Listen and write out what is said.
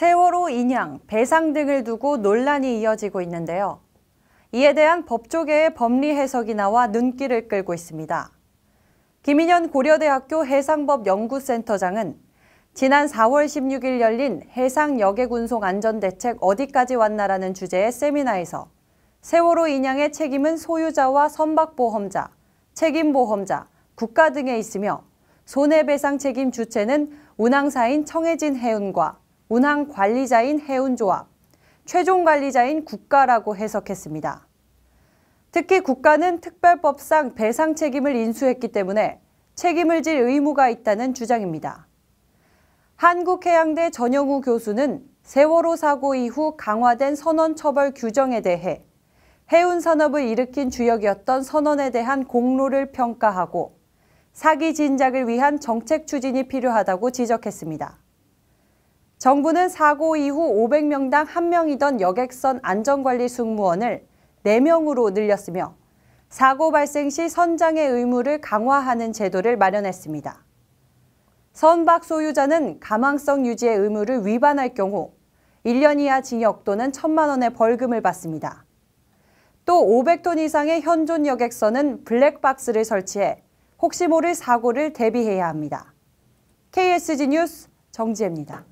세월호 인양, 배상 등을 두고 논란이 이어지고 있는데요. 이에 대한 법조계의 법리 해석이 나와 눈길을 끌고 있습니다. 김인현 고려대학교 해상법 연구센터장은 지난 4월 16일 열린 해상 여객 운송 안전 대책 어디까지 왔나라는 주제의 세미나에서 세월호 인양의 책임은 소유자와 선박보험자, 책임보험자, 국가 등에 있으며 손해배상 책임 주체는 운항사인 청해진 해운과 운항 관리자인 해운조합, 최종 관리자인 국가라고 해석했습니다. 특히 국가는 특별법상 배상 책임을 인수했기 때문에 책임을 질 의무가 있다는 주장입니다. 한국해양대 전영우 교수는 세월호 사고 이후 강화된 선원 처벌 규정에 대해 해운 산업을 일으킨 주역이었던 선원에 대한 공로를 평가하고 사기 진작을 위한 정책 추진이 필요하다고 지적했습니다. 정부는 사고 이후 500명당 1명이던 여객선 안전관리 승무원을 4명으로 늘렸으며 사고 발생 시 선장의 의무를 강화하는 제도를 마련했습니다. 선박 소유자는 가망성 유지의 의무를 위반할 경우 1년 이하 징역 또는 1천만 원의 벌금을 받습니다. 또 500톤 이상의 현존 여객선은 블랙박스를 설치해 혹시 모를 사고를 대비해야 합니다. KSG 뉴스 정지혜입니다.